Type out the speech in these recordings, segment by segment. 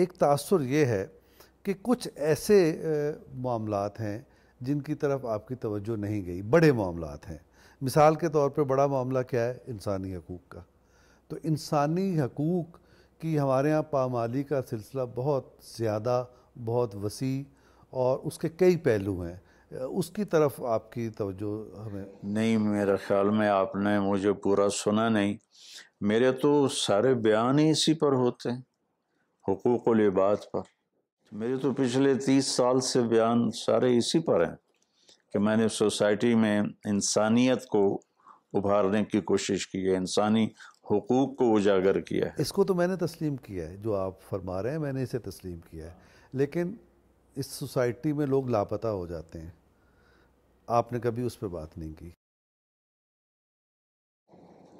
एक तासर ये है कि कुछ ऐसे मामला हैं जिनकी तरफ आपकी तवज्जो नहीं गई बड़े मामला हैं मिसाल के तौर पर बड़ा मामला क्या है इंसानी हकूक़ का तो इंसानी हकूक़ की हमारे यहाँ पामाली का सिलसिला बहुत ज़्यादा बहुत वसी और उसके कई पहलू हैं उसकी तरफ आपकी तवज्जो हमें नहीं मेरे ख्याल में आपने मुझे पूरा सुना नहीं मेरे तो सारे बयान ही इसी पर होते हैं हकूक़ लिबाद पर तो मेरे तो पिछले तीस साल से बयान सारे इसी पर हैं कि मैंने सोसाइटी में इंसानियत को उभारने की कोशिश की है इंसानी हकूक़ को उजागर किया है इसको तो मैंने तस्लीम किया है जो आप फरमा रहे हैं मैंने इसे तस्लीम किया है लेकिन इस सोसाइटी में लोग लापता हो जाते हैं आपने कभी उस पर बात नहीं की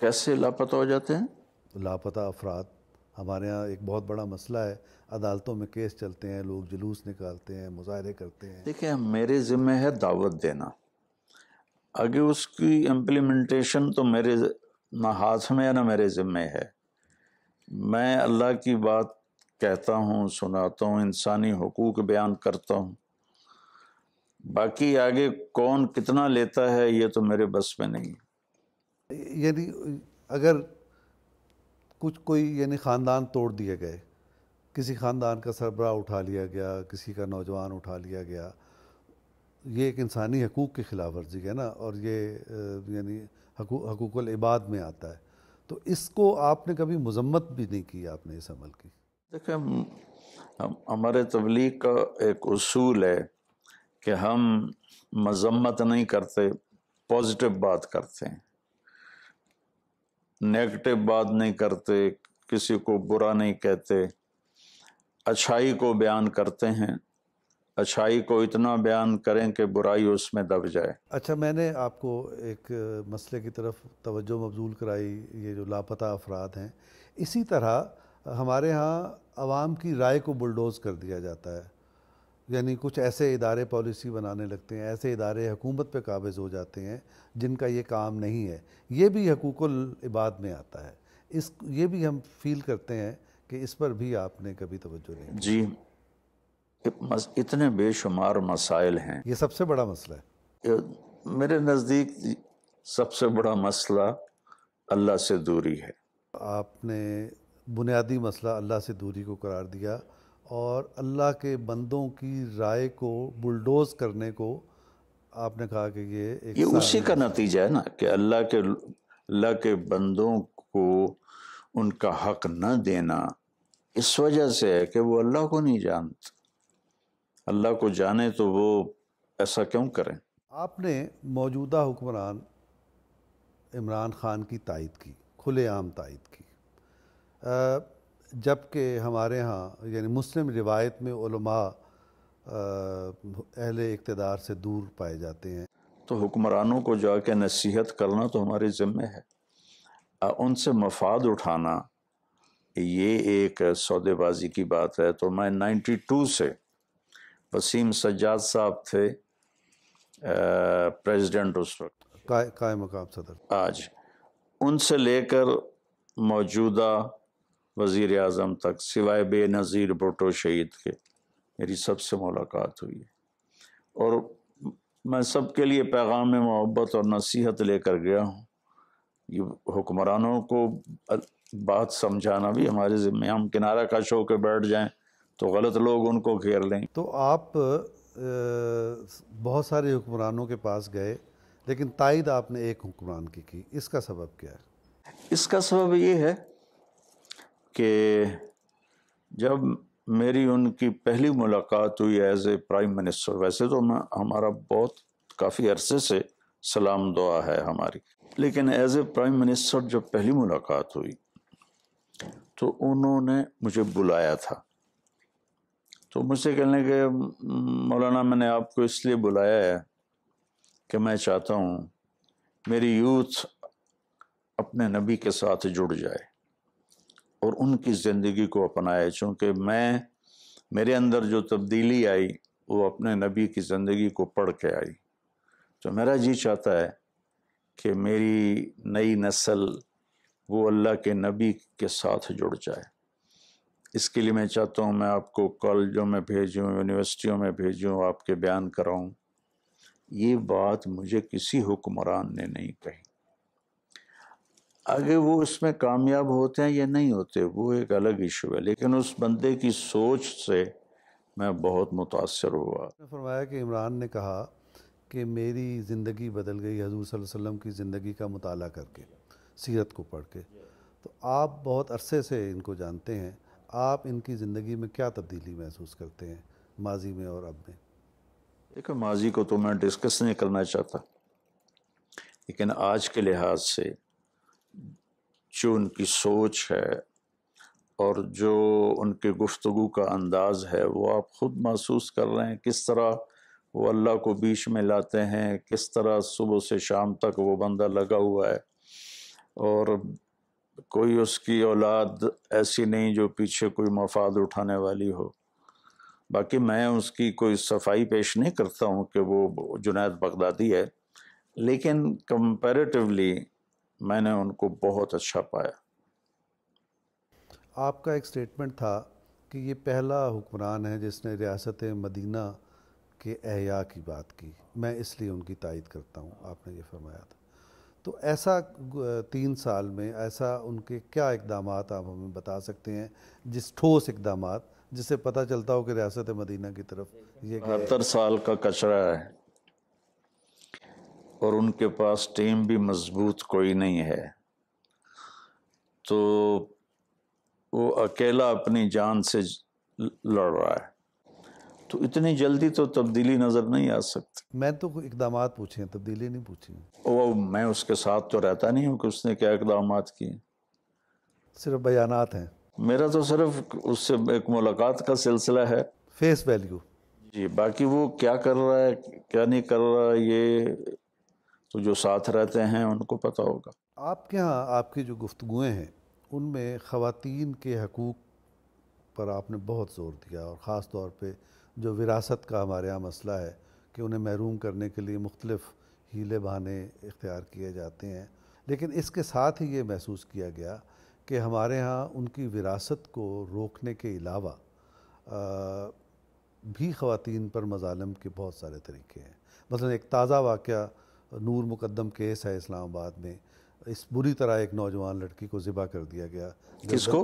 कैसे लापता हो जाते हैं लापता अफराद हमारे यहाँ एक बहुत बड़ा मसला है अदालतों में केस चलते हैं लोग जुलूस निकालते हैं मुजाहरे करते हैं देखिए मेरे ज़िम्मे है दावत देना आगे उसकी इम्प्लीमेंटेशन तो मेरे ना हाथ में है ना मेरे ज़िम्मे है मैं अल्लाह की बात कहता हूँ सुनाता हूँ इंसानी हकूक़ बयान करता हूँ बाकी आगे कौन कितना लेता है ये तो मेरे बस में नहीं यानी अगर कुछ कोई यानी ख़ानदान तोड़ दिए गए किसी ख़ानदान का सरबरा उठा लिया गया किसी का नौजवान उठा लिया गया ये एक इंसानी हकूक़ के ख़िलाफ़ वर्जी है ना और ये यानी हकूक इबाद में आता है तो इसको आपने कभी मजम्मत भी नहीं की आपने इस अमल की देखिए हम हमारे तबलीग का एक असूल है कि हम मजम्मत नहीं करते पॉजिटिव बात करते हैं नेगेटिव बात नहीं करते किसी को बुरा नहीं कहते अच्छाई को बयान करते हैं अच्छाई को इतना बयान करें कि बुराई उसमें दब जाए अच्छा मैंने आपको एक मसले की तरफ तवज्जो मबजूल कराई ये जो लापता अफराद हैं इसी तरह हमारे यहाँ आवाम की राय को बुलडोज़ कर दिया जाता है यानी कुछ ऐसे इदारे पॉलिसी बनाने लगते हैं ऐसे इदारे हुकूमत पे काबज़ हो जाते हैं जिनका ये काम नहीं है ये भी हकूकुल इबाद में आता है इस ये भी हम फील करते हैं कि इस पर भी आपने कभी तवज्जो नहीं जी इतने बेशुमार मसाइल हैं ये सबसे बड़ा मसला है मेरे नज़दीक सबसे बड़ा मसला अल्लाह से दूरी है आपने बुनियादी मसला अल्लाह से दूरी को करार दिया और अल्लाह के बंदों की राय को बुलडोज करने को आपने कहा कि ये एक ये उसी का नतीजा है ना कि अल्लाह के अल्लाह के बंदों को उनका हक न देना इस वजह से है कि वो अल्लाह को नहीं जानते अल्लाह को जाने तो वो ऐसा क्यों करें आपने मौजूदा हुक्मरान इमरान ख़ान की तायद की खुलेआम तायद की आ, जबकि हमारे यहाँ यानी मुस्लिम रिवायत में अहल इकतदार से दूर पाए जाते हैं तो हुक्मरानों को जाके नसीहत करना तो हमारे ज़िम्मे है उनसे मफाद उठाना ये एक सौदेबाजी की बात है तो मैं 92 से वसीम सज्जाद साहब थे प्रेसिडेंट उस वक्त काय काय मकाम सदर आज उनसे लेकर मौजूदा वज़ी अजम तक सिवाय बेनज़ीर भुटो शहीद के मेरी सबसे मुलाकात हुई है और मैं सब के लिए पैगाम मोहब्बत और नसीहत लेकर गया हूँ ये हुक्मरानों को बात समझाना भी हमारे ज़िम्मे हम किनारा शो के बैठ जाएं तो गलत लोग उनको घेर लें तो आप बहुत सारे हुक्मरानों के पास गए लेकिन तायद आपने एक हुक्मरान की की इसका सबब क्या है इसका सबब ये है कि जब मेरी उनकी पहली मुलाकात हुई एज ए प्राइम मिनिस्टर वैसे तो मैं हमारा बहुत काफ़ी अरसे से सलाम दुआ है हमारी लेकिन एज ए प्राइम मिनिस्टर जब पहली मुलाकात हुई तो उन्होंने मुझे बुलाया था तो मुझसे कहने के मौलाना मैंने आपको इसलिए बुलाया है कि मैं चाहता हूँ मेरी यूथ अपने नबी के साथ जुड़ जाए और उनकी ज़िंदगी को अपनाया चूँकि मैं मेरे अंदर जो तब्दीली आई वो अपने नबी की ज़िंदगी को पढ़ के आई तो मेरा जी चाहता है कि मेरी नई नस्ल वो अल्लाह के नबी के साथ जुड़ जाए इसके लिए मैं चाहता हूँ मैं आपको कॉलेजों में भेजूँ यूनिवर्सिटियों में भेजूँ आपके बयान कराऊँ ये बात मुझे किसी हुक्मरान ने नहीं कही आगे वो इसमें कामयाब होते हैं या नहीं होते वो एक अलग इशू है लेकिन उस बंदे की सोच से मैं बहुत मुतासर हुआ फरमाया कि इमरान ने कहा कि मेरी ज़िंदगी बदल गई हजूर वसल्लम की ज़िंदगी का मताल करके सीरत को पढ़ के तो आप बहुत अरसे से इनको जानते हैं आप इनकी ज़िंदगी में क्या तब्दीली महसूस करते हैं माजी में और अब में देखो माजी को तो मैं डिस्कस नहीं करना चाहता लेकिन आज के लिहाज से जो उनकी सोच है और जो उनके गुफ्तु का अंदाज़ है वो आप ख़ुद महसूस कर रहे हैं किस तरह वो अल्लाह को बीच में लाते हैं किस तरह सुबह से शाम तक वो बंदा लगा हुआ है और कोई उसकी औलाद ऐसी नहीं जो पीछे कोई मफाद उठाने वाली हो बाकी मैं उसकी कोई सफाई पेश नहीं करता हूँ कि वो जुनैद बगदादी है लेकिन कंपैरेटिवली मैंने उनको बहुत अच्छा पाया आपका एक स्टेटमेंट था कि ये पहला हुक्मरान है जिसने रियासत मदीना के अहया की बात की मैं इसलिए उनकी तायद करता हूँ आपने ये फरमाया था तो ऐसा तीन साल में ऐसा उनके क्या इकदाम आप हमें बता सकते हैं जिस ठोस इकदाम जिससे पता चलता हो कि रियासत मदीना की तरफ ये बहत्तर साल का कचरा है और उनके पास टीम भी मजबूत कोई नहीं है तो वो अकेला अपनी जान से लड़ रहा है तो इतनी जल्दी तो तब्दीली नज़र नहीं आ सकती मैं तो इकदाम पूछे हैं तब्दीली नहीं पूछी वो मैं उसके साथ तो रहता नहीं हूँ कि उसने क्या इकदाम किए सिर्फ बयान हैं मेरा तो सिर्फ उससे एक मुलाकात का सिलसिला है फेस वैल्यू जी बाकी वो क्या कर रहा है क्या नहीं कर रहा है ये तो जो साथ रहते हैं उनको पता होगा आपके यहाँ आपकी जो गुफ्तुएँ हैं उनमें ख़वान के हकूक़ पर आपने बहुत ज़ोर दिया और ख़ास तौर पर जो विरासत का हमारे यहाँ मसला है कि उन्हें महरूम करने के लिए मुख्तलफ़ हीले बहाने इख्तियार किए जाते हैं लेकिन इसके साथ ही ये महसूस किया गया कि हमारे यहाँ उनकी विरासत को रोकने के अलावा भी ख़वान पर मजालम के बहुत सारे तरीके हैं मसलन मतलब एक ताज़ा वाक़ नूर मुकदम केस है इस्लामाबाद में इस बुरी तरह एक नौजवान लड़की को ज़िबा कर दिया गया किसको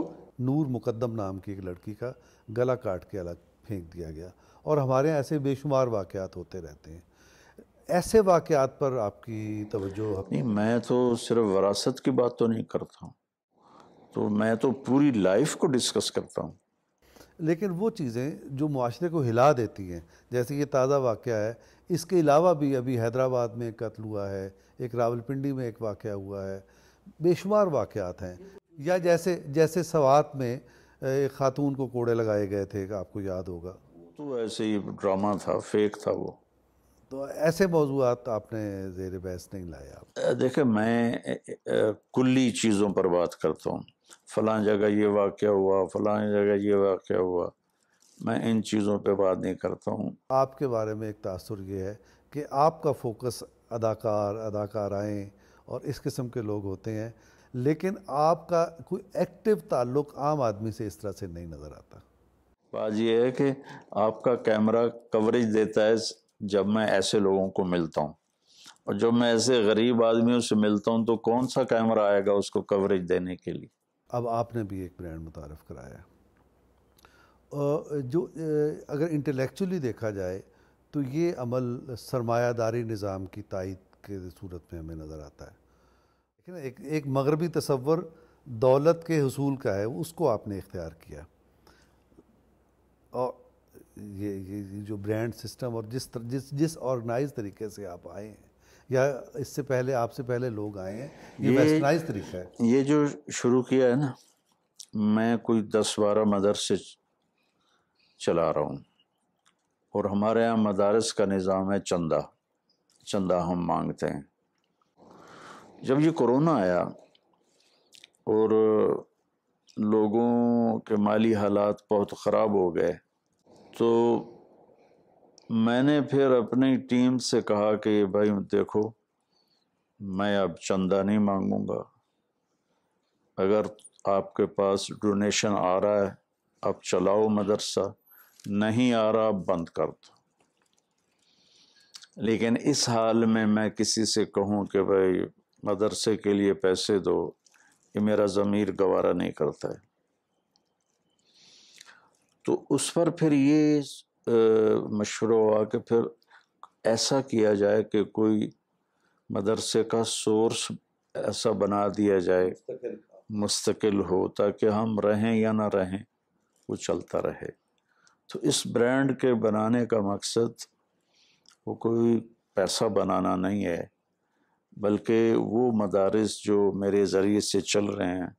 नूर मुकदम नाम की एक लड़की का गला काट के अलग फेंक दिया गया और हमारे यहाँ ऐसे बेशुमार वाक़ होते रहते हैं ऐसे वाक़ात पर आपकी तवज्जो नहीं मैं तो सिर्फ वरासत की बात तो नहीं करता हूँ तो मैं तो पूरी लाइफ को डिस्कस करता हूँ लेकिन वो चीज़ें जो माशरे को हिला देती हैं जैसे ये ताज़ा वाक़ है इसके अलावा भी अभी हैदराबाद में एक कत्ल हुआ है एक रावलपिंडी में एक वाक़ हुआ है बेशुमार वाक़ात हैं या जैसे जैसे सवात में एक ख़ातून को कोड़े लगाए गए थे आपको याद होगा तो ऐसे ही ड्रामा था फेक था वो तो ऐसे मौजूद आपने जेर बहस नहीं लाया देखिए मैं कुल्ली चीज़ों पर बात करता हूँ फ़लाँ जगह ये वाक़ हुआ फ़लाँ जगह ये वाक़ हुआ मैं इन चीज़ों पे बात नहीं करता हूँ आपके बारे में एक तासर ये है कि आपका फोकस अदाकार अदाकाराएँ और इस किस्म के लोग होते हैं लेकिन आपका कोई एक्टिव ताल्लुक आम आदमी से इस तरह से नहीं नज़र आता बात यह है कि आपका कैमरा कवरेज देता है जब मैं ऐसे लोगों को मिलता हूँ और जब मैं ऐसे गरीब आदमियों से मिलता हूँ तो कौन सा कैमरा आएगा उसको कवरेज देने के लिए अब आपने भी एक ब्रांड मुतारफ़ कराया जो अगर इंटेलेक्चुअली देखा जाए तो ये अमल सरमायादारी निज़ाम की तइद के सूरत में हमें नज़र आता है लेकिन एक एक मगरबी तस्वर दौलत के हसूल का है उसको आपने इख्तियार किया और ये, ये जो ब्रांड सिस्टम और जिस तर, जिस जिस ऑर्गेनाइज तरीके से आप आए हैं या इससे पहले आपसे पहले लोग आए हैं ये, वेस्टर्नाइज तरीका है ये जो शुरू किया है ना मैं कोई दस बारह मदरसे चला रहा हूँ और हमारे यहाँ मदारस का निज़ाम है चंदा चंदा हम मांगते हैं जब ये कोरोना आया और लोगों के माली हालात बहुत ख़राब हो गए तो मैंने फिर अपनी टीम से कहा कि भाई देखो मैं अब चंदा नहीं मांगूंगा अगर आपके पास डोनेशन आ रहा है आप चलाओ मदरसा नहीं आ रहा आप बंद कर दो लेकिन इस हाल में मैं किसी से कहूँ कि भाई मदरसे के लिए पैसे दो ये मेरा ज़मीर गवारा नहीं करता है तो उस पर फिर ये मशवरा हुआ कि फिर ऐसा किया जाए कि कोई मदरसे का सोर्स ऐसा बना दिया जाए मुस्तकिल हो ताकि हम रहें या ना रहें वो चलता रहे तो इस ब्रांड के बनाने का मकसद वो कोई पैसा बनाना नहीं है बल्कि वो मदारस जो मेरे ज़रिए से चल रहे हैं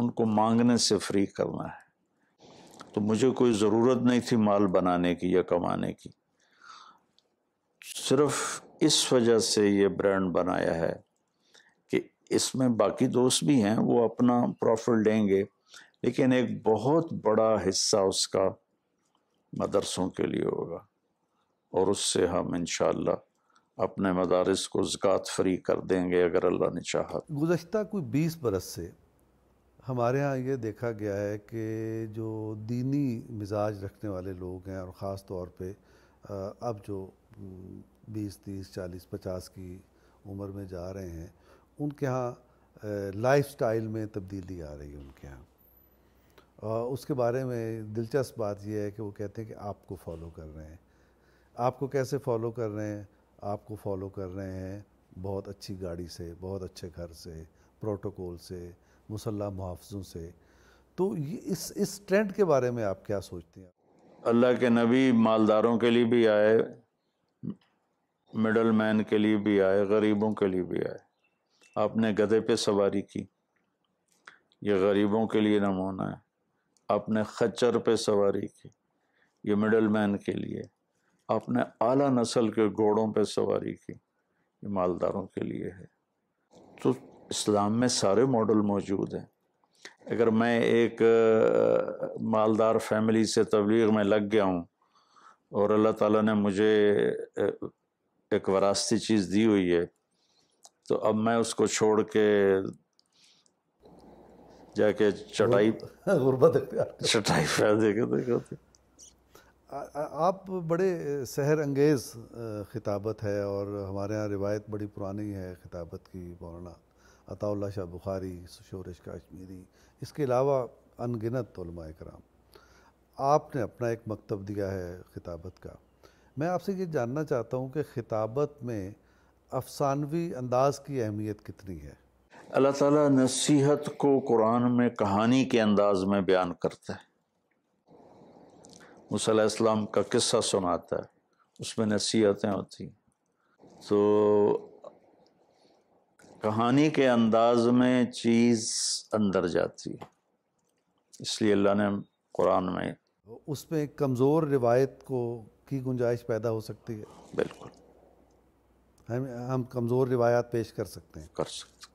उनको मांगने से फ्री करना है तो मुझे कोई ज़रूरत नहीं थी माल बनाने की या कमाने की सिर्फ इस वजह से ये ब्रांड बनाया है कि इसमें बाकी दोस्त भी हैं वो अपना प्रॉफिट लेंगे लेकिन एक बहुत बड़ा हिस्सा उसका मदरसों के लिए होगा और उससे हम इन अपने मदारस को ज़क़़त फ्री कर देंगे अगर अल्लाह ने चाहा तो। गुज्त कोई बीस बरस से हमारे यहाँ ये देखा गया है कि जो दीनी मिजाज रखने वाले लोग हैं और ख़ास तौर पे अब जो 20, 30, 40, 50 की उम्र में जा रहे हैं उनके यहाँ लाइफ स्टाइल में तब्दीली आ रही है उनके यहाँ उसके बारे में दिलचस्प बात यह है कि वो कहते हैं कि आपको फॉलो कर रहे हैं आपको कैसे फॉलो कर रहे हैं आपको फॉलो कर रहे हैं बहुत अच्छी गाड़ी से बहुत अच्छे घर से प्रोटोकॉल से मुसल्ला मुहाफ़ों से तो ये इस इस ट्रेंड के बारे में आप क्या सोचते हैं अल्लाह के नबी मालदारों के लिए भी आए मिडल मैन के लिए भी आए गरीबों के लिए भी आए आपने गधे पे सवारी की ये गरीबों के लिए नमूना है आपने खच्चर पे सवारी की ये मिडल मैन के लिए आपने आला नस्ल के घोड़ों पे सवारी की ये मालदारों के लिए है तो इस्लाम में सारे मॉडल मौजूद हैं अगर मैं एक मालदार फैमिली से तबलीग में लग गया हूँ और अल्लाह ताला ने मुझे एक वरासती चीज़ दी हुई है तो अब मैं उसको छोड़ के जाके चटाई चटाई फैल देखे देखो तो। आप बड़े शहर अंगेज़ खिताबत है और हमारे यहाँ रिवायत बड़ी पुरानी है खिताबत की मौलाना अताउल्ला शाह बुखारी शोरश काश्मीरी इसके अलावा अनगिनत कराम आपने अपना एक मकतब दिया है खिताबत का मैं आपसे ये जानना चाहता हूँ कि खिताबत में अफसानवी अंदाज की अहमियत कितनी है अल्लाह ताला नसीहत को कुरान में कहानी के अंदाज में बयान करता है मुसलम का किस्सा सुनाता है उसमें नसीहतें होती तो कहानी के अंदाज में चीज़ अंदर जाती है इसलिए अल्लाह ने कुरान में तो उसमें कमज़ोर रिवायत को की गुंजाइश पैदा हो सकती है बिल्कुल हम हम कमज़ोर रिवायत पेश कर सकते हैं कर सकते